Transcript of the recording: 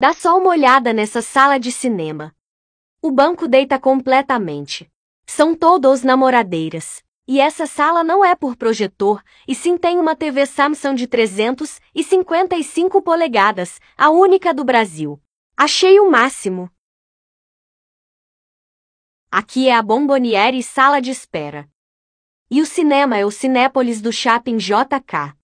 Dá só uma olhada nessa sala de cinema. O banco deita completamente. São todos namoradeiras. E essa sala não é por projetor, e sim tem uma TV Samsung de 355 polegadas, a única do Brasil. Achei o máximo. Aqui é a Bomboniere Sala de Espera. E o cinema é o Cinépolis do Shopping JK.